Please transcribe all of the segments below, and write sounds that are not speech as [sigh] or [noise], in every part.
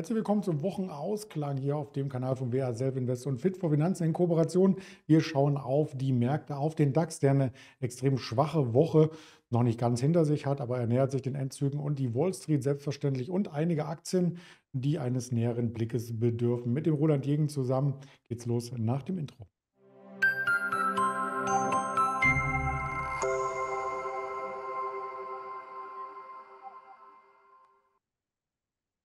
Herzlich willkommen zum Wochenausklang hier auf dem Kanal von WA Self Invest und Fit for Finanzen in Kooperation. Wir schauen auf die Märkte, auf den DAX, der eine extrem schwache Woche noch nicht ganz hinter sich hat, aber er nähert sich den Endzügen und die Wall Street selbstverständlich und einige Aktien, die eines näheren Blickes bedürfen. Mit dem Roland Jegen zusammen geht's los nach dem Intro.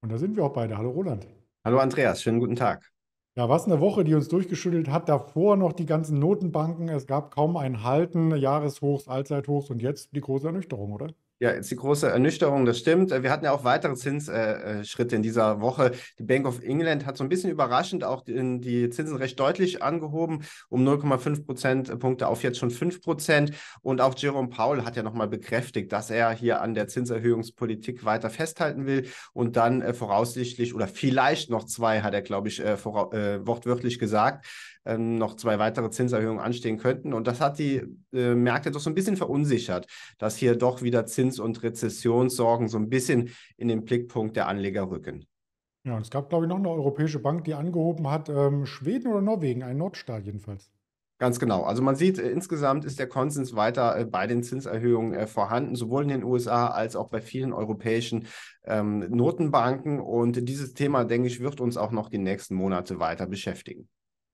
Und da sind wir auch beide. Hallo Roland. Hallo Andreas, schönen guten Tag. Ja, was eine Woche, die uns durchgeschüttelt hat. Davor noch die ganzen Notenbanken. Es gab kaum ein Halten, Jahreshochs, Allzeithochs und jetzt die große Ernüchterung, oder? Ja, jetzt die große Ernüchterung, das stimmt. Äh, wir hatten ja auch weitere Zinsschritte äh, äh, in dieser Woche. Die Bank of England hat so ein bisschen überraschend auch die Zinsen recht deutlich angehoben, um 0,5 Prozentpunkte auf jetzt schon 5 Prozent. Und auch Jerome Powell hat ja nochmal bekräftigt, dass er hier an der Zinserhöhungspolitik weiter festhalten will und dann voraussichtlich oder vielleicht noch zwei, hat er, glaube ich, wortwörtlich gesagt, ähm, noch zwei weitere Zinserhöhungen anstehen könnten. Und das hat die äh, Märkte doch so ein bisschen verunsichert, dass hier doch wieder Zins- und Rezessionssorgen so ein bisschen in den Blickpunkt der Anleger rücken. Ja, und es gab, glaube ich, noch eine europäische Bank, die angehoben hat, ähm, Schweden oder Norwegen, ein Nordstaat jedenfalls. Ganz genau. Also man sieht, äh, insgesamt ist der Konsens weiter äh, bei den Zinserhöhungen vorhanden, sowohl in den USA als auch bei vielen europäischen ähm, Notenbanken. Und dieses Thema, denke ich, wird uns auch noch die nächsten Monate weiter beschäftigen.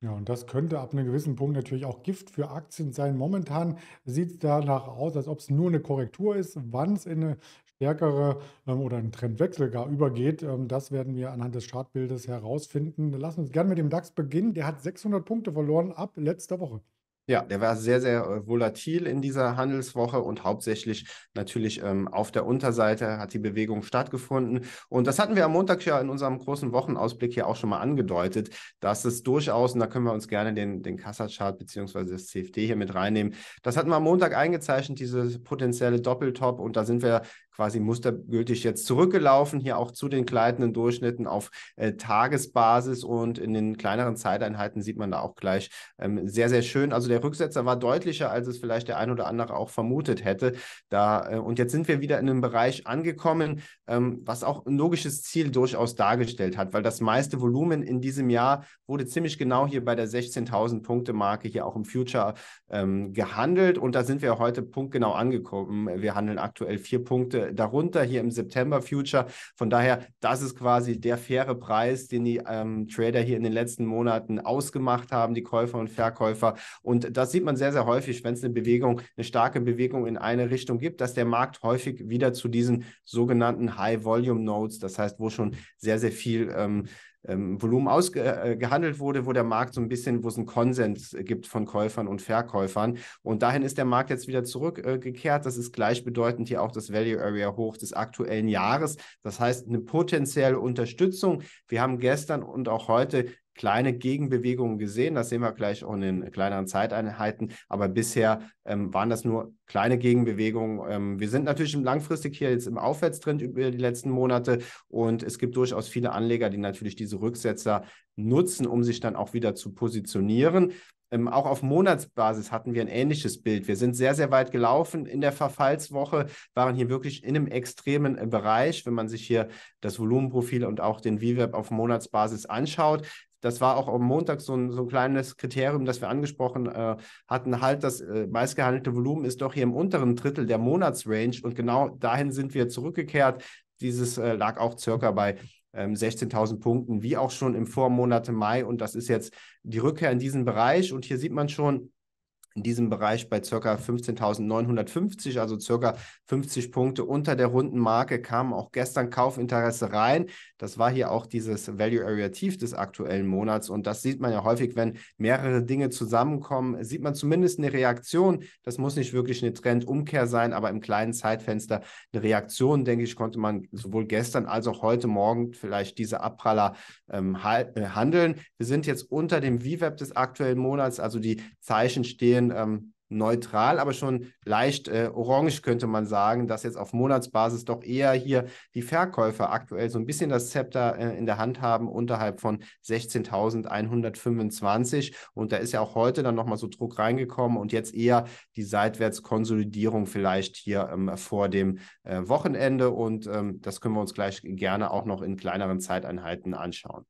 Ja, und das könnte ab einem gewissen Punkt natürlich auch Gift für Aktien sein. Momentan sieht es danach aus, als ob es nur eine Korrektur ist. Wann es in eine stärkere ähm, oder einen Trendwechsel gar übergeht, ähm, das werden wir anhand des Chartbildes herausfinden. Lass uns gerne mit dem DAX beginnen. Der hat 600 Punkte verloren ab letzter Woche. Ja, der war sehr, sehr äh, volatil in dieser Handelswoche und hauptsächlich natürlich ähm, auf der Unterseite hat die Bewegung stattgefunden. Und das hatten wir am Montag ja in unserem großen Wochenausblick hier auch schon mal angedeutet, dass es durchaus, und da können wir uns gerne den, den kassa bzw. das CFD hier mit reinnehmen, das hatten wir am Montag eingezeichnet, dieses potenzielle Doppeltop. Und da sind wir quasi mustergültig jetzt zurückgelaufen, hier auch zu den gleitenden Durchschnitten auf äh, Tagesbasis und in den kleineren Zeiteinheiten sieht man da auch gleich ähm, sehr, sehr schön. Also der Rücksetzer war deutlicher, als es vielleicht der ein oder andere auch vermutet hätte. Da, äh, und jetzt sind wir wieder in einem Bereich angekommen, ähm, was auch ein logisches Ziel durchaus dargestellt hat, weil das meiste Volumen in diesem Jahr wurde ziemlich genau hier bei der 16.000 Punkte Marke hier auch im Future ähm, gehandelt und da sind wir heute punktgenau angekommen. Wir handeln aktuell vier Punkte darunter hier im September Future. Von daher, das ist quasi der faire Preis, den die ähm, Trader hier in den letzten Monaten ausgemacht haben, die Käufer und Verkäufer. Und das sieht man sehr, sehr häufig, wenn es eine Bewegung, eine starke Bewegung in eine Richtung gibt, dass der Markt häufig wieder zu diesen sogenannten High-Volume-Nodes, das heißt, wo schon sehr, sehr viel ähm, ähm, Volumen ausgehandelt äh, wurde, wo der Markt so ein bisschen, wo es einen Konsens äh, gibt von Käufern und Verkäufern. Und dahin ist der Markt jetzt wieder zurückgekehrt. Äh, das ist gleichbedeutend hier auch das Value Area hoch des aktuellen Jahres. Das heißt, eine potenzielle Unterstützung. Wir haben gestern und auch heute kleine Gegenbewegungen gesehen. Das sehen wir gleich auch in den kleineren Zeiteinheiten. Aber bisher ähm, waren das nur kleine Gegenbewegungen. Ähm, wir sind natürlich langfristig hier jetzt im Aufwärtstrend über die letzten Monate. Und es gibt durchaus viele Anleger, die natürlich diese Rücksetzer nutzen, um sich dann auch wieder zu positionieren. Ähm, auch auf Monatsbasis hatten wir ein ähnliches Bild. Wir sind sehr, sehr weit gelaufen in der Verfallswoche, waren hier wirklich in einem extremen äh, Bereich, wenn man sich hier das Volumenprofil und auch den VWAP auf Monatsbasis anschaut das war auch am Montag so ein, so ein kleines Kriterium, das wir angesprochen äh, hatten, halt das äh, meistgehandelte Volumen ist doch hier im unteren Drittel der Monatsrange und genau dahin sind wir zurückgekehrt. Dieses äh, lag auch circa bei ähm, 16.000 Punkten, wie auch schon im Vormonate Mai und das ist jetzt die Rückkehr in diesen Bereich und hier sieht man schon, in diesem Bereich bei ca. 15.950, also ca. 50 Punkte unter der runden Marke, kam auch gestern Kaufinteresse rein. Das war hier auch dieses Value Area Tief des aktuellen Monats und das sieht man ja häufig, wenn mehrere Dinge zusammenkommen, sieht man zumindest eine Reaktion. Das muss nicht wirklich eine Trendumkehr sein, aber im kleinen Zeitfenster eine Reaktion, denke ich, konnte man sowohl gestern als auch heute Morgen vielleicht diese Abpraller ähm, äh, handeln. Wir sind jetzt unter dem VWAP des aktuellen Monats, also die Zeichen stehen bisschen ähm, neutral, aber schon leicht äh, orange könnte man sagen, dass jetzt auf Monatsbasis doch eher hier die Verkäufer aktuell so ein bisschen das Zepter äh, in der Hand haben unterhalb von 16.125 und da ist ja auch heute dann nochmal so Druck reingekommen und jetzt eher die Seitwärtskonsolidierung vielleicht hier ähm, vor dem äh, Wochenende und ähm, das können wir uns gleich gerne auch noch in kleineren Zeiteinheiten anschauen.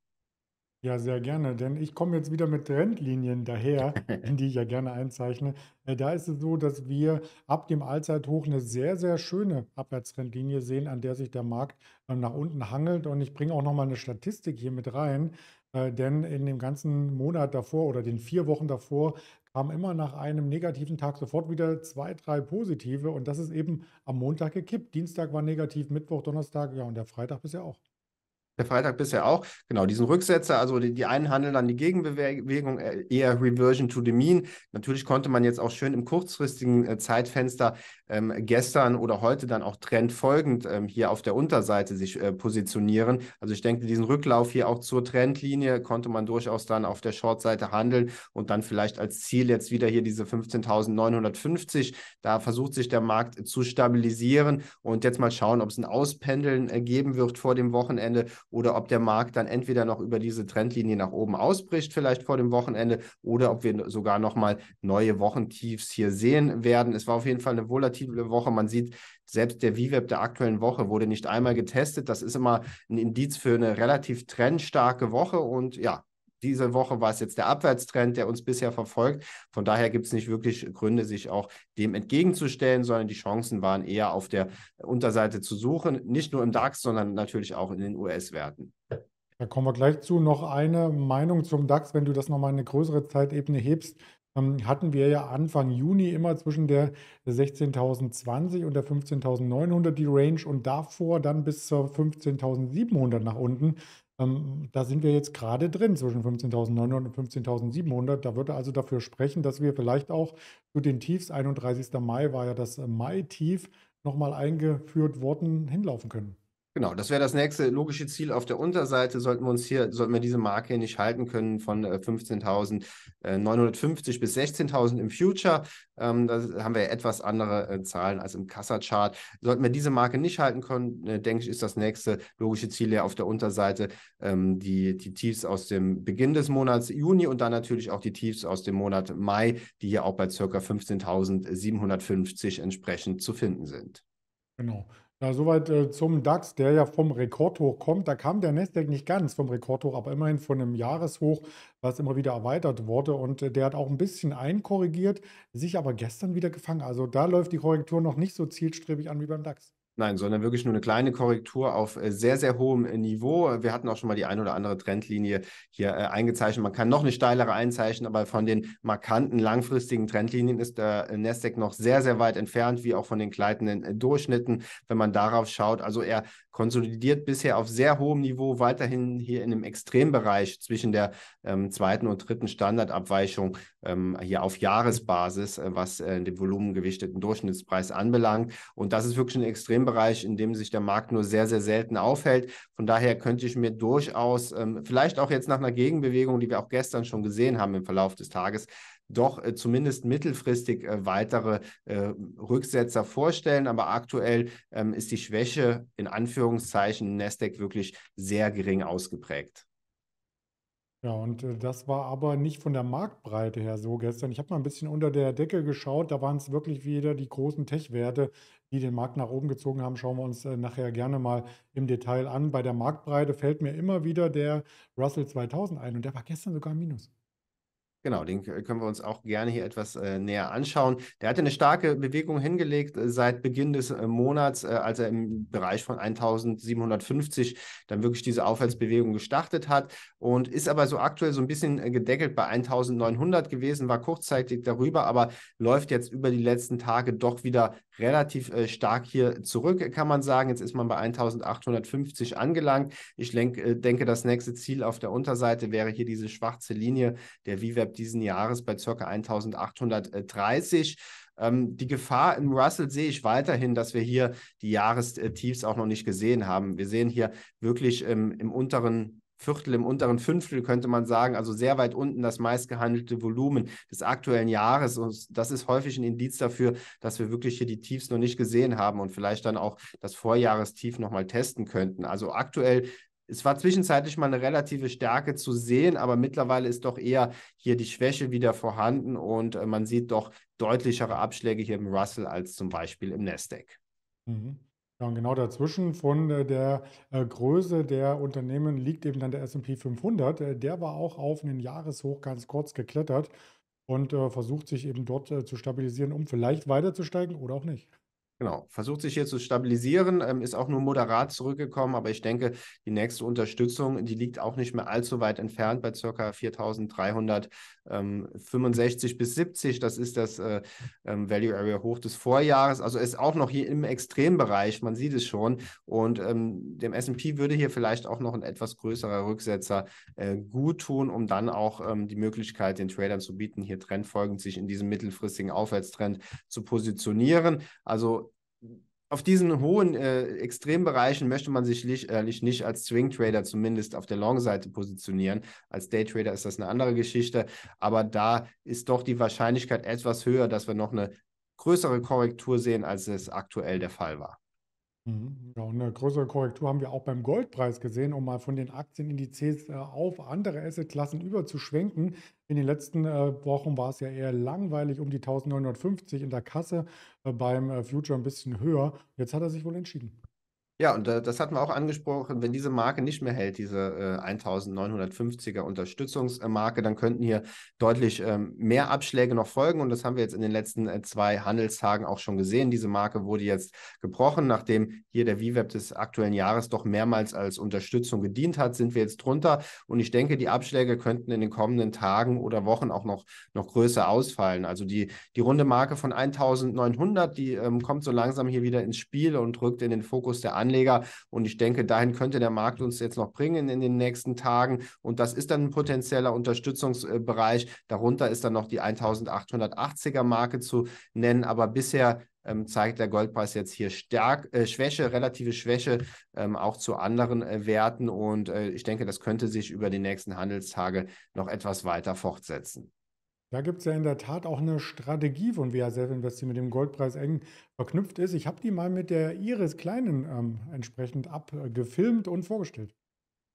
Ja, sehr gerne, denn ich komme jetzt wieder mit Trendlinien daher, [laughs] die ich ja gerne einzeichne. Äh, da ist es so, dass wir ab dem Allzeithoch eine sehr, sehr schöne Abwärtstrendlinie sehen, an der sich der Markt ähm, nach unten hangelt. Und ich bringe auch nochmal eine Statistik hier mit rein, äh, denn in dem ganzen Monat davor oder den vier Wochen davor kam immer nach einem negativen Tag sofort wieder zwei, drei positive. Und das ist eben am Montag gekippt. Dienstag war negativ, Mittwoch, Donnerstag, ja, und der Freitag bisher auch. Der Freitag bisher auch. Genau, diesen Rücksetzer, also die, die einen handeln dann die Gegenbewegung, äh, eher Reversion to the Mean. Natürlich konnte man jetzt auch schön im kurzfristigen äh, Zeitfenster ähm, gestern oder heute dann auch trendfolgend ähm, hier auf der Unterseite sich äh, positionieren. Also ich denke, diesen Rücklauf hier auch zur Trendlinie konnte man durchaus dann auf der Shortseite handeln und dann vielleicht als Ziel jetzt wieder hier diese 15.950. Da versucht sich der Markt äh, zu stabilisieren und jetzt mal schauen, ob es ein Auspendeln geben wird vor dem Wochenende oder ob der Markt dann entweder noch über diese Trendlinie nach oben ausbricht, vielleicht vor dem Wochenende, oder ob wir sogar nochmal neue Wochentiefs hier sehen werden. Es war auf jeden Fall eine volatile Woche. Man sieht, selbst der VWAP der aktuellen Woche wurde nicht einmal getestet. Das ist immer ein Indiz für eine relativ trendstarke Woche. Und ja, diese Woche war es jetzt der Abwärtstrend, der uns bisher verfolgt. Von daher gibt es nicht wirklich Gründe, sich auch dem entgegenzustellen, sondern die Chancen waren eher auf der Unterseite zu suchen, nicht nur im DAX, sondern natürlich auch in den US-Werten. Da kommen wir gleich zu. Noch eine Meinung zum DAX, wenn du das nochmal eine größere Zeitebene hebst. Ähm, hatten wir ja Anfang Juni immer zwischen der 16.020 und der 15.900 die Range und davor dann bis zur 15.700 nach unten. Ähm, da sind wir jetzt gerade drin zwischen 15.900 und 15.700. Da würde also dafür sprechen, dass wir vielleicht auch zu den Tiefs, 31. Mai war ja das Mai-Tief, nochmal eingeführt worden, hinlaufen können. Genau, das wäre das nächste logische Ziel. Auf der Unterseite sollten wir uns hier, sollten wir diese Marke nicht halten können von 15.950 äh, äh, bis 16.000 im Future. Ähm, da haben wir etwas andere äh, Zahlen als im Kassa-Chart. Sollten wir diese Marke nicht halten können, äh, denke ich, ist das nächste logische Ziel ja auf der Unterseite ähm, die, die Tiefs aus dem Beginn des Monats Juni und dann natürlich auch die Tiefs aus dem Monat Mai, die hier auch bei ca. 15.750 entsprechend zu finden sind. Genau. Ja, soweit äh, zum DAX, der ja vom Rekordhoch kommt. Da kam der Nasdaq nicht ganz vom Rekordhoch, aber immerhin von einem Jahreshoch, was immer wieder erweitert wurde. Und äh, der hat auch ein bisschen einkorrigiert, sich aber gestern wieder gefangen. Also da läuft die Korrektur noch nicht so zielstrebig an wie beim DAX. Nein, sondern wirklich nur eine kleine Korrektur auf äh, sehr, sehr hohem äh, Niveau. Wir hatten auch schon mal die ein oder andere Trendlinie hier äh, eingezeichnet. Man kann noch eine steilere einzeichnen, aber von den markanten langfristigen Trendlinien ist der Nasdaq noch sehr, sehr weit entfernt, wie auch von den gleitenden Durchschnitten, wenn man darauf schaut. Also er konsolidiert bisher auf sehr hohem Niveau, weiterhin hier in einem Extrembereich zwischen der ähm, zweiten und dritten Standardabweichung ähm, hier auf Jahresbasis, äh, was äh, den volumengewichteten Durchschnittspreis anbelangt. Und das ist wirklich ein Extrembereich, in dem sich der Markt nur sehr, sehr selten aufhält. Von daher könnte ich mir durchaus, ähm, vielleicht auch jetzt nach einer Gegenbewegung, die wir auch gestern schon gesehen haben im Verlauf des Tages, doch äh, zumindest mittelfristig äh, weitere äh, Rücksetzer vorstellen. Aber aktuell ähm, ist die Schwäche in Anführungszeichen Nasdaq wirklich sehr gering ausgeprägt. Ja, und äh, das war aber nicht von der Marktbreite her so gestern. Ich habe mal ein bisschen unter der Decke geschaut, da waren es wirklich wieder die großen Tech-Werte, die den Markt nach oben gezogen haben. Schauen wir uns äh, nachher gerne mal im Detail an. Bei der Marktbreite fällt mir immer wieder der Russell 2000 ein und der war gestern sogar minus. Genau, den können wir uns auch gerne hier etwas äh, näher anschauen. Der hatte eine starke Bewegung hingelegt äh, seit Beginn des äh, Monats, äh, als er im Bereich von 1750 dann wirklich diese Aufwärtsbewegung gestartet hat und ist aber so aktuell so ein bisschen äh, gedeckelt bei 1900 gewesen, war kurzzeitig darüber, aber läuft jetzt über die letzten Tage doch wieder relativ äh, stark hier zurück, kann man sagen. Jetzt ist man bei 1850 angelangt. Ich denk, denke, das nächste Ziel auf der Unterseite wäre hier diese schwarze Linie der Viver innerhalb diesen Jahres bei ca. 1830. Ähm, die Gefahr im Russell sehe ich weiterhin, dass wir hier die Jahrestiefs auch noch nicht gesehen haben. Wir sehen hier wirklich ähm, im unteren Viertel, im unteren Fünftel könnte man sagen, also sehr weit unten das meistgehandelte Volumen des aktuellen Jahres. Und das ist häufig ein Indiz dafür, dass wir wirklich hier die Tiefs noch nicht gesehen haben und vielleicht dann auch das Vorjahrestief nochmal testen könnten. Also aktuell es war zwischenzeitlich mal eine relative Stärke zu sehen, aber mittlerweile ist doch eher hier die Schwäche wieder vorhanden und äh, man sieht doch deutlichere Abschläge hier im Russell als zum Beispiel im Nasdaq. Mhm. Ja, und genau dazwischen von äh, der äh, Größe der Unternehmen liegt eben dann der SP 500. Äh, der war auch auf einen Jahreshoch ganz kurz geklettert und versucht sich eben dort zu stabilisieren, um vielleicht weiter zu steigen oder auch nicht. Genau, versucht sich hier zu stabilisieren, ähm, ist auch nur moderat zurückgekommen, aber ich denke, die nächste Unterstützung, die liegt auch nicht mehr allzu weit entfernt bei ca. 4365 ähm, bis 70. Das ist das äh, ähm, Value Area Hoch des Vorjahres, also ist auch noch hier im Extrembereich, man sieht es schon. Und ähm, dem SP würde hier vielleicht auch noch ein etwas größerer Rücksetzer äh, gut tun, um dann auch ähm, die Möglichkeit den Tradern zu bieten, hier trendfolgend sich in diesem mittelfristigen Aufwärtstrend zu positionieren. Also auf diesen hohen äh, Extrembereichen möchte man sich sicherlich äh, nicht als Swing Trader zumindest auf der Long-Seite positionieren. Als Day Trader ist das eine andere Geschichte, aber da ist doch die Wahrscheinlichkeit etwas höher, dass wir noch eine größere Korrektur sehen, als es aktuell der Fall war. Mhm. Ja, und 'ne größere Korrektur haben wir auch beim Goldpreis gesehen, um mal von den Aktienindizes, äh, auf andere Assetklassen überzuschwenken. In den letzten, äh, Wochen war es ja eher langweilig um die 1.950 in der Kasse, äh, beim, Future ein bisschen höher. Jetzt hat er sich wohl entschieden. Ja, und das hatten wir auch angesprochen, wenn diese Marke nicht mehr hält, diese äh, 1950er Unterstützungsmarke, dann könnten hier deutlich ähm, mehr Abschläge noch folgen. Und das haben wir jetzt in den letzten äh, zwei Handelstagen auch schon gesehen. Diese Marke wurde jetzt gebrochen, nachdem hier der VWAP e des aktuellen Jahres doch mehrmals als Unterstützung gedient hat, sind wir jetzt drunter. Und ich denke, die Abschläge könnten in den kommenden Tagen oder Wochen auch noch, noch größer ausfallen. Also die, die runde Marke von 1900, die ähm, kommt so langsam hier wieder ins Spiel und rückt in den Fokus der Anwendung. Anleger. Und ich denke, dahin könnte der Markt uns jetzt noch bringen in den nächsten Tagen. Und das ist dann ein potenzieller Unterstützungsbereich. Darunter ist dann noch die 1880er Marke zu nennen. Aber bisher ähm, zeigt der Goldpreis jetzt hier stark äh, Schwäche, relative Schwäche ähm, auch zu anderen äh, Werten und äh, ich denke, das könnte sich über die nächsten Handelstage noch etwas weiter fortsetzen. Da gibt es ja in der Tat auch eine Strategie von WHSF Invest, die mit dem Goldpreis eng verknüpft ist. Ich habe die mal mit der Iris Kleinen ähm, entsprechend abgefilmt und vorgestellt.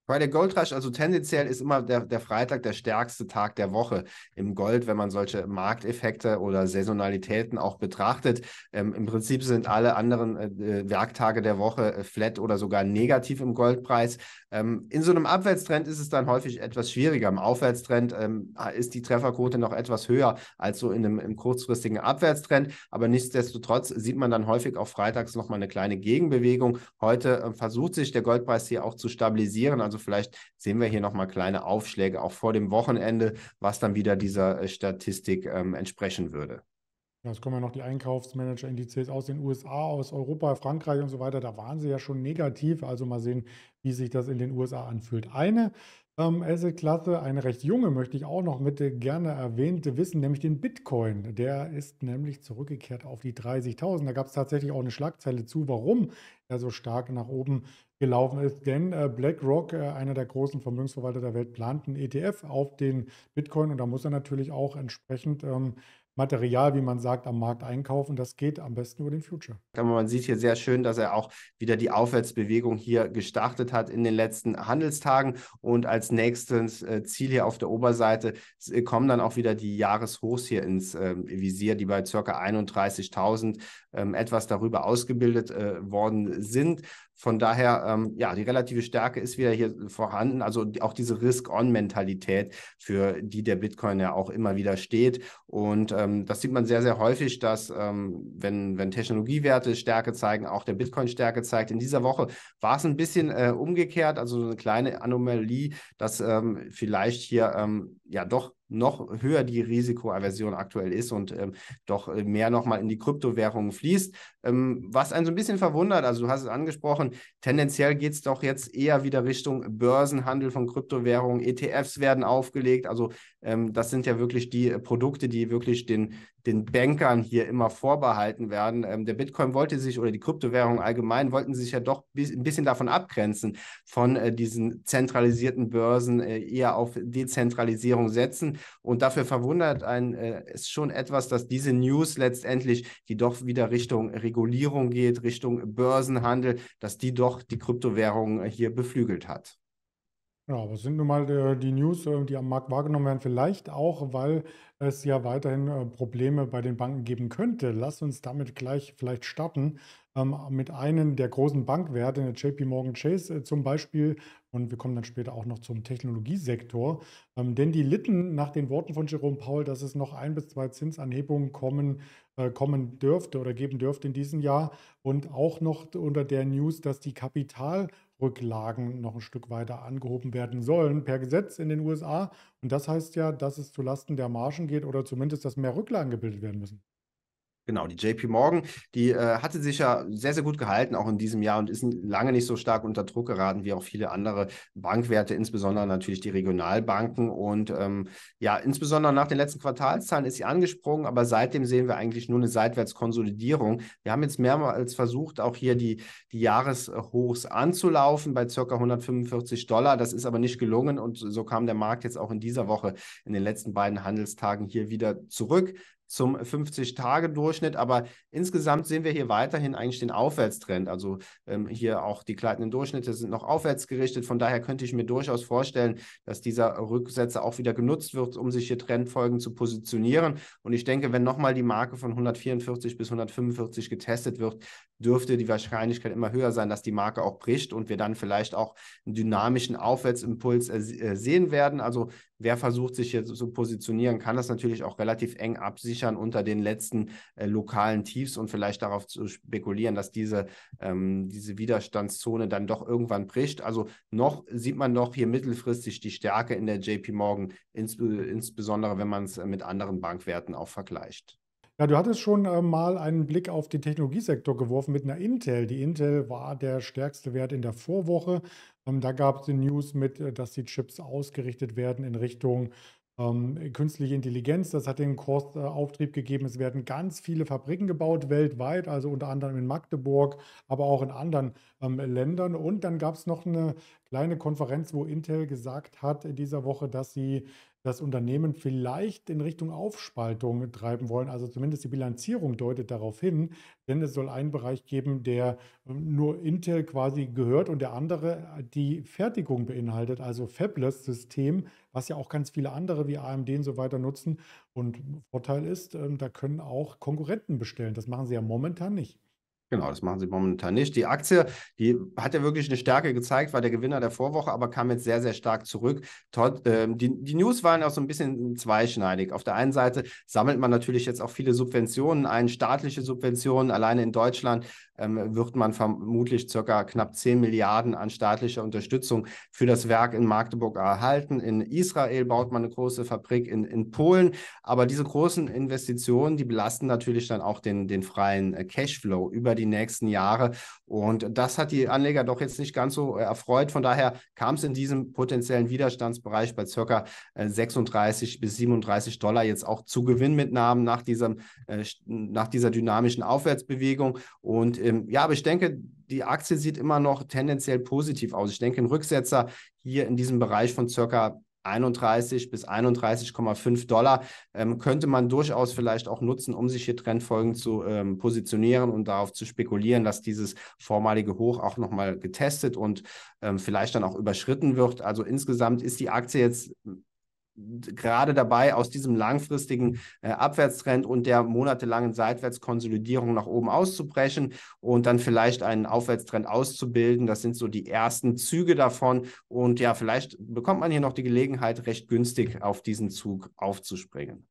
Friday Gold Rush, also tendenziell ist immer der, der Freitag der stärkste Tag der Woche im Gold, wenn man solche Markteffekte oder Saisonalitäten auch betrachtet. Ähm, Im Prinzip sind alle anderen äh, äh Werktage der Woche äh, flat oder sogar negativ im Goldpreis. Ähm, in so einem Abwärtstrend ist es dann häufig etwas schwieriger. Im Aufwärtstrend ähm, ist die Trefferquote noch etwas höher als so in einem im kurzfristigen Abwärtstrend. Aber nichtsdestotrotz sieht man dann häufig auch freitags nochmal eine kleine Gegenbewegung. Heute äh, versucht sich der Goldpreis hier auch zu stabilisieren. Also also vielleicht sehen wir hier nochmal kleine Aufschläge auch vor dem Wochenende, was dann wieder dieser äh, Statistik ähm, entsprechen würde. Ja, es kommen ja noch die Einkaufsmanager-Indizes aus den USA, aus Europa, Frankreich und so weiter. Da waren sie ja schon negativ. Also mal sehen, wie sich das in den USA anfühlt. Eine ähm, Asset-Klasse, eine recht junge, möchte ich auch noch mit äh, gerne erwähnte wissen, nämlich den Bitcoin. Der ist nämlich zurückgekehrt auf die 30.000. Da gab es tatsächlich auch eine Schlagzeile zu, warum er so stark nach oben gelaufen ist, denn äh, BlackRock, äh, einer der großen Vermögensverwalter der Welt, plant einen ETF auf den Bitcoin und da muss er natürlich auch entsprechend ähm, Material, wie man sagt, am Markt einkaufen. Das geht am besten über den Future. man sieht hier sehr schön, dass er auch wieder die Aufwärtsbewegung hier gestartet hat in den letzten Handelstagen. Und als nächstes äh, Ziel hier auf der Oberseite kommen dann auch wieder die Jahreshochs hier ins ähm, Visier, die bei ca. 31.000 ähm, etwas darüber ausgebildet worden sind. Von daher, ähm, ja, die relative Stärke ist wieder hier vorhanden. Also auch diese Risk-on-Mentalität, für die der Bitcoin ja auch immer wieder steht. Und ähm, das sieht man sehr, sehr häufig, dass ähm, wenn, wenn Technologiewerte Stärke zeigen, auch der Bitcoin Stärke zeigt. In dieser Woche war es ein bisschen äh, umgekehrt, also so eine kleine Anomalie, dass ähm, vielleicht hier ähm, ja doch noch höher die Risikoaversion aktuell ist und ähm, doch äh, mehr nochmal in die Kryptowährungen fließt. Ähm, was einen so ein bisschen verwundert, also du hast es angesprochen, tendenziell geht es doch jetzt eher wieder Richtung Börsenhandel von Kryptowährungen, ETFs werden aufgelegt, also ähm, das sind ja wirklich die äh, Produkte, die wirklich den, den Bankern hier immer vorbehalten werden. Ähm, der Bitcoin wollte sich oder die Kryptowährung allgemein wollten sich ja doch bis, ein bisschen davon abgrenzen, von äh, diesen zentralisierten Börsen äh, eher auf Dezentralisierung setzen. Und dafür verwundert einen äh, es schon etwas, dass diese News letztendlich, die doch wieder Richtung Regulierung geht, Richtung Börsenhandel, dass die doch die Kryptowährung äh, hier beflügelt hat. Ja, aber es sind nun mal äh, die News, äh, die am Markt wahrgenommen werden, vielleicht auch, weil es ja weiterhin äh, Probleme bei den Banken geben könnte. Lass uns damit gleich vielleicht starten ähm, mit einem der großen Bankwerte, der JP Morgan Chase zum Beispiel. Und wir kommen dann später auch noch zum Technologiesektor. Ähm, denn die litten nach den Worten von Jerome Powell, dass es noch ein bis zwei Zinsanhebungen kommen kommen dürfte oder geben dürfte in diesem Jahr. Und auch noch unter der News, dass die Kapital- Rücklagen noch ein Stück weiter angehoben werden sollen per Gesetz in den USA. Und das heißt ja, dass es zu Lasten der Margen geht oder zumindest, dass mehr Rücklagen gebildet werden müssen. Genau, die JP Morgan, die äh, hatte sich ja sehr, sehr gut gehalten, auch in diesem Jahr und ist lange nicht so stark unter Druck geraten wie auch viele andere Bankwerte, insbesondere natürlich die Regionalbanken. Und ähm, ja, insbesondere nach den letzten Quartalszahlen ist sie angesprungen, aber seitdem sehen wir eigentlich nur eine Seitwärtskonsolidierung. Wir haben jetzt mehrmals versucht, auch hier die, die Jahreshochs anzulaufen bei circa 145 Dollar. Das ist aber nicht gelungen und so kam der Markt jetzt auch in dieser Woche in den letzten beiden Handelstagen hier wieder zurück zum 50-Tage-Durchschnitt. Aber insgesamt sehen wir hier weiterhin eigentlich den Aufwärtstrend. Also ähm, hier auch die gleitenden Durchschnitte sind noch aufwärts gerichtet. Von daher könnte ich mir durchaus vorstellen, dass dieser Rücksetzer auch wieder genutzt wird, um sich hier Trendfolgen zu positionieren. Und ich denke, wenn nochmal die Marke von 144 bis 145 getestet wird, dürfte die Wahrscheinlichkeit immer höher sein, dass die Marke auch bricht und wir dann vielleicht auch einen dynamischen Aufwärtsimpuls äh, äh sehen werden. Also wer versucht sich jetzt zu positionieren, kann das natürlich auch relativ eng absichern unter den letzten äh, lokalen Tiefs und vielleicht darauf zu spekulieren, dass diese, ähm, diese Widerstandszone dann doch irgendwann bricht. Also noch sieht man noch hier mittelfristig die Stärke in der JP Morgan, insbesondere wenn man es äh, mit anderen Bankwerten auch vergleicht. Ja, du hattest schon äh, mal einen Blick auf den Technologiesektor geworfen mit einer Intel. Die Intel war der stärkste Wert in der Vorwoche. Ähm, da gab es die News mit, äh, dass die Chips ausgerichtet werden in Richtung ähm, künstliche Intelligenz. Das hat den Kurs äh, Auftrieb gegeben. Es werden ganz viele Fabriken gebaut weltweit, also unter anderem in Magdeburg, aber auch in anderen ähm, Ländern. Und dann gab es noch eine kleine Konferenz, wo Intel gesagt hat in dieser Woche, dass sie das Unternehmen vielleicht in Richtung Aufspaltung treiben wollen. Also zumindest die Bilanzierung deutet darauf hin, denn es soll einen Bereich geben, der ähm, nur Intel quasi gehört und der andere äh, die Fertigung beinhaltet, also Fabless-System, was ja auch ganz viele andere wie AMD und so weiter nutzen. Und Vorteil ist, ähm, da können auch Konkurrenten bestellen. Das machen sie ja momentan nicht. Genau, das machen sie momentan nicht. Die Aktie, die hat ja wirklich eine Stärke gezeigt, war der Gewinner der Vorwoche, aber kam jetzt sehr, sehr stark zurück. Tot, äh, die, die, News waren auch so ein bisschen zweischneidig. Auf der einen Seite sammelt man natürlich jetzt auch viele Subventionen ein, staatliche Subventionen. Alleine in Deutschland ähm, wird man vermutlich circa knapp 10 Milliarden an staatlicher Unterstützung für das Werk in Magdeburg erhalten. In Israel baut man eine große Fabrik in, in Polen. Aber diese großen Investitionen, die belasten natürlich dann auch den, den freien äh, Cashflow über die nächsten Jahre. Und das hat die Anleger doch jetzt nicht ganz so äh, erfreut. Von daher kam es in diesem potenziellen Widerstandsbereich bei circa 36 äh, bis 37 Dollar jetzt auch zu Gewinnmitnahmen nach, diesem, nach dieser dynamischen Aufwärtsbewegung. Und ähm, ja, aber ich denke, die Aktie sieht immer noch tendenziell positiv aus. Ich denke, ein Rücksetzer hier in diesem Bereich von circa 31 bis 31,5 Dollar ähm, könnte man durchaus vielleicht auch nutzen, um sich hier trendfolgend zu ähm, positionieren und darauf zu spekulieren, dass dieses vormalige Hoch auch nochmal getestet und ähm, vielleicht dann auch überschritten wird. Also insgesamt ist die Aktie jetzt gerade dabei, aus diesem langfristigen äh, Abwärtstrend und der monatelangen Seitwärtskonsolidierung nach oben auszubrechen und dann vielleicht einen Aufwärtstrend auszubilden. Das sind so die ersten Züge davon. Und ja, vielleicht bekommt man hier noch die Gelegenheit, recht günstig auf diesen Zug aufzuspringen.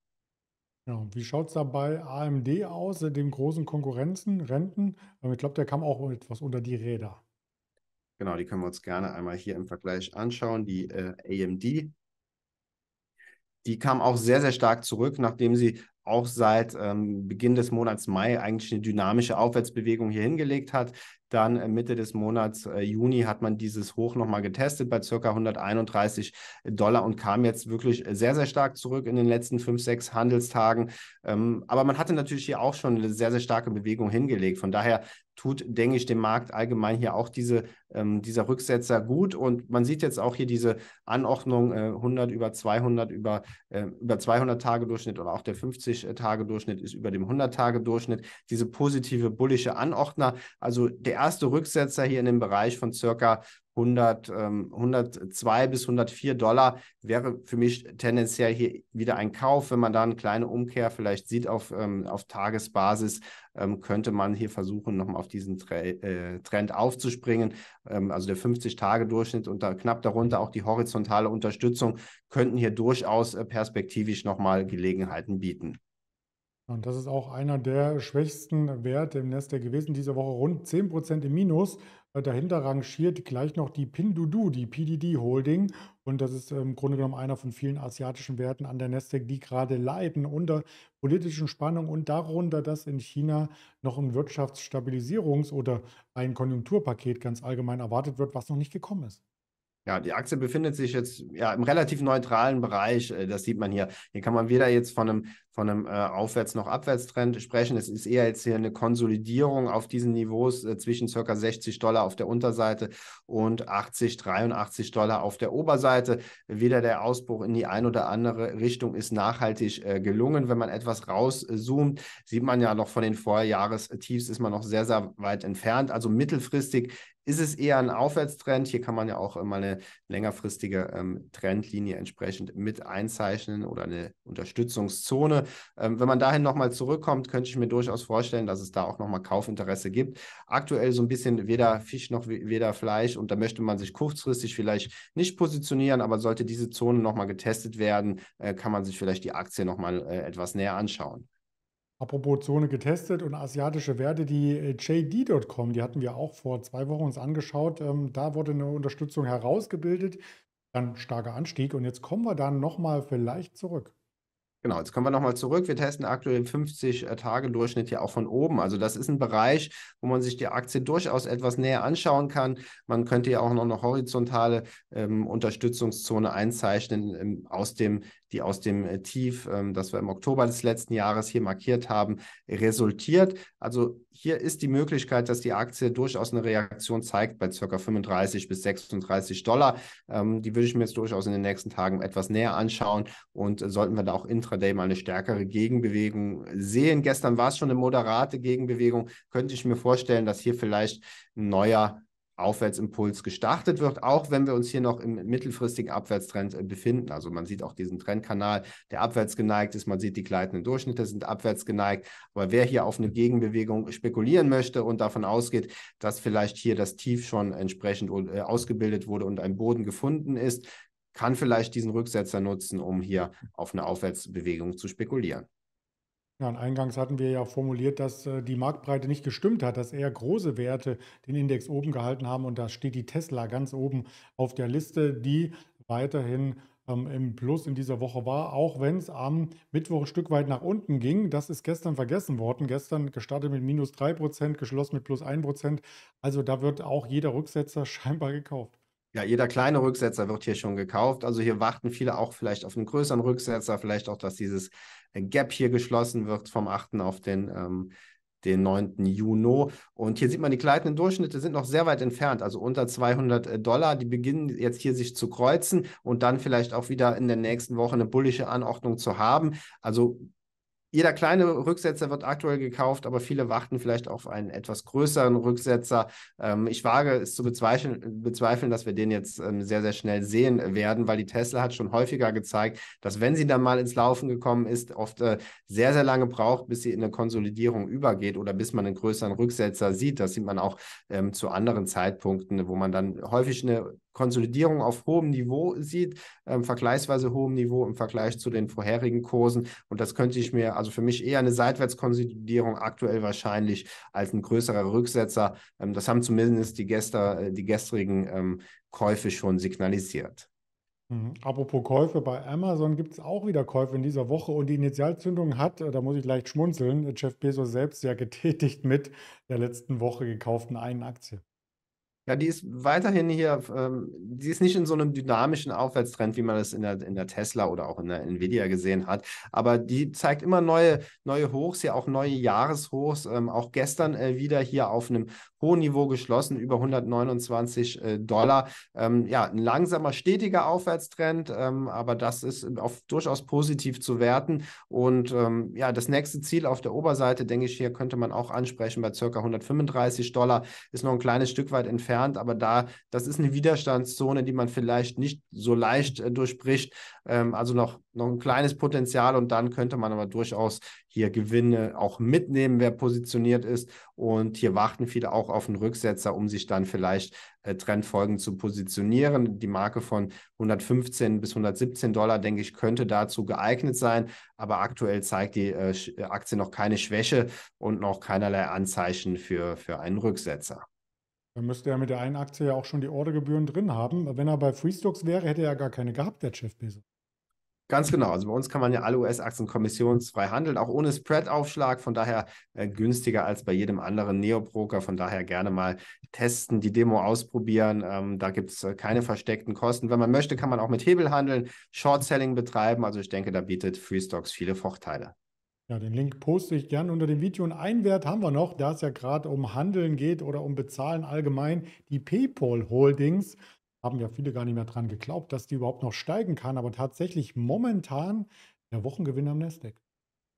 Ja, wie schaut es da bei AMD aus, dem großen Konkurrenzen, Renten? Ähm, ich glaube, der kam auch etwas unter die Räder. Genau, die können wir uns gerne einmal hier im Vergleich anschauen. Die äh, AMD die kam auch sehr, sehr stark zurück, nachdem sie auch seit ähm, Beginn des Monats Mai eigentlich eine dynamische Aufwärtsbewegung hier hingelegt hat. Dann äh, Mitte des Monats äh, Juni hat man dieses Hoch nochmal getestet bei ca. 131 Dollar und kam jetzt wirklich sehr, sehr stark zurück in den letzten fünf, sechs Handelstagen. Ähm, aber man hatte natürlich hier auch schon eine sehr, sehr starke Bewegung hingelegt. Von daher tut, denke ich, dem Markt allgemein hier auch diese, ähm, dieser Rücksetzer gut. Und man sieht jetzt auch hier diese Anordnung äh, 100 über 200, über, äh, über 200 Tage Durchschnitt oder auch der 50 äh, Tage Durchschnitt ist über dem 100 Tage Durchschnitt. Diese positive bullische Anordner. Also der erste Rücksetzer hier in dem Bereich von circa 100, 102 ähm, bis 104 Dollar wäre für mich tendenziell hier wieder ein Kauf. Wenn man da eine kleine Umkehr vielleicht sieht auf, ähm, auf Tagesbasis, ähm, könnte man hier versuchen, nochmal auf diesen äh, Trend aufzuspringen. also der 50-Tage-Durchschnitt und da, knapp darunter auch die horizontale Unterstützung könnten hier durchaus äh, perspektivisch nochmal Gelegenheiten bieten. Und das ist auch einer der schwächsten Werte im Nasdaq gewesen, diese Woche rund 10% im Minus. Äh, dahinter rangiert gleich noch die Pindudu, die PDD Holding. Und das ist ähm, im Grunde genommen einer von vielen asiatischen Werten an der Nasdaq, die gerade leiden unter politischen Spannungen und darunter, dass in China noch ein Wirtschaftsstabilisierungs- oder ein Konjunkturpaket ganz allgemein erwartet wird, was noch nicht gekommen ist. Ja, die Aktie befindet sich jetzt ja, im relativ neutralen Bereich. Äh, das sieht man hier. Hier kann man weder jetzt von einem, von einem äh, Aufwärts- noch Abwärtstrend sprechen. Es ist eher jetzt hier eine Konsolidierung auf diesen Niveaus äh, zwischen circa 60 Dollar auf der Unterseite und 80, 83 Dollar auf der Oberseite. Weder der Ausbruch in die ein oder andere Richtung ist nachhaltig äh, gelungen. Wenn man etwas rauszoomt, sieht man ja noch von den Vorjahrestiefs ist man noch sehr, sehr weit entfernt. Also mittelfristig ist es eher ein Aufwärtstrend. Hier kann man ja auch immer eine längerfristige ähm, Trendlinie entsprechend mit einzeichnen oder eine Unterstützungszone. Ähm, wenn man dahin nochmal zurückkommt, könnte ich mir durchaus vorstellen, dass es da auch nochmal Kaufinteresse gibt. Aktuell so ein bisschen weder Fisch noch weder Fleisch und da möchte man sich kurzfristig vielleicht nicht positionieren, aber sollte diese Zone nochmal getestet werden, äh, kann man sich vielleicht die Aktie nochmal äh, etwas näher anschauen. Apropos Zone getestet und asiatische Werte, die äh, JD.com, die hatten wir auch vor zwei Wochen uns angeschaut. Ähm, da wurde eine Unterstützung herausgebildet, dann starker Anstieg und jetzt kommen wir dann nochmal vielleicht zurück. Genau, jetzt kommen wir nochmal zurück. Wir testen aktuell den 50-Tage-Durchschnitt äh, hier auch von oben. Also das ist ein Bereich, wo man sich die Aktie durchaus etwas näher anschauen kann. Man könnte ja auch noch eine horizontale ähm, Unterstützungszone einzeichnen ähm, aus dem die aus dem äh, Tief, ähm, das wir im Oktober des letzten Jahres hier markiert haben, resultiert. Also hier ist die Möglichkeit, dass die Aktie durchaus eine Reaktion zeigt bei ca. 35 bis 36 Dollar. Ähm, die würde ich mir jetzt durchaus in den nächsten Tagen etwas näher anschauen und äh, sollten wir da auch intraday mal eine stärkere Gegenbewegung sehen. Gestern war es schon eine moderate Gegenbewegung. Könnte ich mir vorstellen, dass hier vielleicht ein neuer Aufwärtsimpuls gestartet wird, auch wenn wir uns hier noch im mittelfristigen Abwärtstrend äh, befinden. Also man sieht auch diesen Trendkanal, der abwärts geneigt ist. Man sieht die gleitenden Durchschnitte sind abwärts geneigt. Aber wer hier auf eine Gegenbewegung spekulieren möchte und davon ausgeht, dass vielleicht hier das Tief schon entsprechend äh, ausgebildet wurde und ein Boden gefunden ist, kann vielleicht diesen Rücksetzer nutzen, um hier auf eine Aufwärtsbewegung zu spekulieren. Ja, und eingangs hatten wir ja formuliert, dass äh, die Marktbreite nicht gestimmt hat, dass eher große Werte den Index oben gehalten haben und da steht die Tesla ganz oben auf der Liste, die weiterhin ähm, im Plus in dieser Woche war, auch wenn es am Mittwoch ein Stück weit nach unten ging. Das ist gestern vergessen worden. Gestern gestartet mit minus 3%, geschlossen mit plus 1%. Also da wird auch jeder Rücksetzer [laughs] scheinbar gekauft ja, jeder kleine Rücksetzer wird hier schon gekauft. Also hier warten viele auch vielleicht auf einen größeren Rücksetzer, vielleicht auch, dass dieses äh, Gap hier geschlossen wird vom 8. auf den, ähm, den 9. Juni. Und hier sieht man, die gleitenden Durchschnitte sind noch sehr weit entfernt, also unter 200 äh, Dollar. Die beginnen jetzt hier sich zu kreuzen und dann vielleicht auch wieder in der nächsten Woche eine bullische Anordnung zu haben. Also jeder kleine Rücksetzer wird aktuell gekauft, aber viele warten vielleicht auf einen etwas größeren Rücksetzer. Ähm, ich wage es zu bezweifeln, bezweifeln, dass wir den jetzt ähm, sehr, sehr schnell sehen werden, weil die Tesla hat schon häufiger gezeigt, dass wenn sie dann mal ins Laufen gekommen ist, oft äh, sehr, sehr lange braucht, bis sie in eine Konsolidierung übergeht oder bis man einen größeren Rücksetzer sieht. Das sieht man auch ähm, zu anderen Zeitpunkten, wo man dann häufig eine Konsolidierung auf hohem Niveau sieht, ähm, vergleichsweise hohem Niveau im Vergleich zu den vorherigen Kursen. Und das könnte ich mir, also für mich eher eine Seitwärtskonsolidierung aktuell wahrscheinlich als ein größerer Rücksetzer. Ähm, das haben zumindest die, Gester, äh, die gestrigen ähm, Käufe schon signalisiert. Mhm. Apropos Käufe, bei Amazon gibt es auch wieder Käufe in dieser Woche und die Initialzündung hat, äh, da muss ich leicht schmunzeln, Jeff Bezos selbst ja getätigt mit der letzten Woche gekauften einen Aktie. Ja, die ist weiterhin hier, ähm, die ist nicht in so einem dynamischen Aufwärtstrend, wie man es in der, in der Tesla oder auch in der Nvidia gesehen hat. Aber die zeigt immer neue, neue Hochs, ja auch neue Jahreshochs. Ähm, auch gestern äh, wieder hier auf einem hohen Niveau geschlossen, über 129 äh, Dollar. Ähm, ja, ein langsamer, stetiger Aufwärtstrend, ähm, aber das ist auf, durchaus positiv zu werten. Und ähm, ja, das nächste Ziel auf der Oberseite, denke ich, hier könnte man auch ansprechen bei circa 135 Dollar, ist noch ein kleines Stück weit entfernt, aber da, das ist eine Widerstandszone, die man vielleicht nicht so leicht äh, durchbricht. Ähm, also noch, noch ein kleines Potenzial und dann könnte man aber durchaus hier Gewinne auch mitnehmen, wer positioniert ist. Und hier warten viele auch auf einen Rücksetzer, um sich dann vielleicht äh, trendfolgend zu positionieren. Die Marke von 115 bis 117 Dollar, denke ich, könnte dazu geeignet sein. Aber aktuell zeigt die äh, äh, Aktie noch keine Schwäche und noch keinerlei Anzeichen für, für einen Rücksetzer. Dann müsste er mit der einen Aktie ja auch schon die Ordergebühren drin haben. Wenn er bei Freestocks wäre, hätte er ja gar keine gehabt, der Chef Bezos. Ganz genau. Also bei uns kann man ja alle US-Aktien kommissionsfrei handeln, auch ohne Spread-Aufschlag. Von daher äh, günstiger als bei jedem anderen Neo-Broker. Von daher gerne mal testen, die Demo ausprobieren. Ähm, da gibt es äh, keine versteckten Kosten. Wenn man möchte, kann man auch mit Hebel handeln, Short-Selling betreiben. Also ich denke, da bietet Freestocks viele Vorteile. Ja, den Link poste ich gerne unter dem Video. Und einen Wert haben wir noch, da es ja gerade um Handeln geht oder um Bezahlen allgemein. Die PayPal Holdings haben ja viele gar nicht mehr dran geglaubt, dass die überhaupt noch steigen kann. Aber tatsächlich momentan der Wochengewinner am Nasdaq.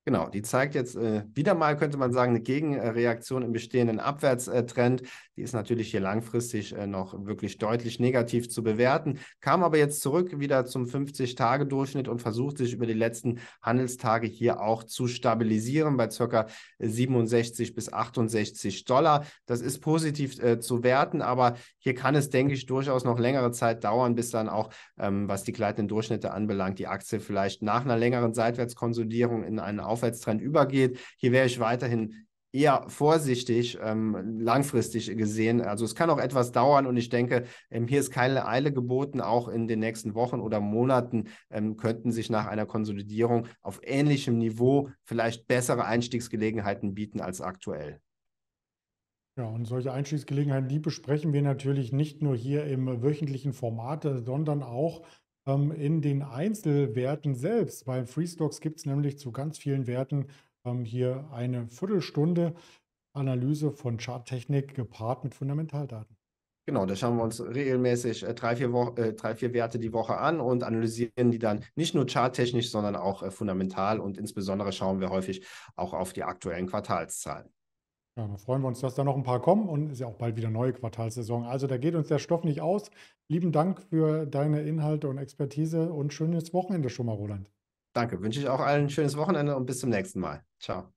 Genau, die zeigt jetzt äh, wieder mal, könnte man sagen, eine Gegenreaktion im bestehenden Abwärtstrend. Die ist natürlich hier langfristig äh, noch wirklich deutlich negativ zu bewerten, kam aber jetzt zurück wieder zum 50-Tage-Durchschnitt und versucht sich über die letzten Handelstage hier auch zu stabilisieren bei ca. 67 bis 68 Dollar. Das ist positiv äh, zu werten, aber hier kann es, denke ich, durchaus noch längere Zeit dauern, bis dann auch, ähm, was die gleitenden Durchschnitte anbelangt, die Aktie vielleicht nach einer längeren Seitwärtskonsolidierung in einen Auf Aufwärtstrend übergeht. Hier wäre ich weiterhin eher vorsichtig ähm, langfristig gesehen. Also es kann auch etwas dauern und ich denke, ähm, hier ist keine Eile geboten. Auch in den nächsten Wochen oder Monaten ähm, könnten sich nach einer Konsolidierung auf ähnlichem Niveau vielleicht bessere Einstiegsgelegenheiten bieten als aktuell. Ja, und solche Einstiegsgelegenheiten, die besprechen wir natürlich nicht nur hier im wöchentlichen Format, sondern auch ähm, in den Einzelwerten selbst. Bei Freestocks gibt es nämlich zu ganz vielen Werten ähm, hier eine Viertelstunde Analyse von Charttechnik gepaart mit Fundamentaldaten. Genau, da schauen wir uns regelmäßig äh, drei, vier, äh, drei, vier Werte die Woche an und analysieren die dann nicht nur charttechnisch, sondern auch äh, fundamental und insbesondere schauen wir häufig auch auf die aktuellen Quartalszahlen. Ja, dann freuen wir uns, dass da noch ein paar kommen und ist ja auch bald wieder neue Quartalssaison. Also da geht uns der Stoff nicht aus. Lieben Dank für deine Inhalte und Expertise und schönes Wochenende schon mal, Roland. Danke, wünsche ich auch allen ein schönes Wochenende und bis zum nächsten Mal. Ciao.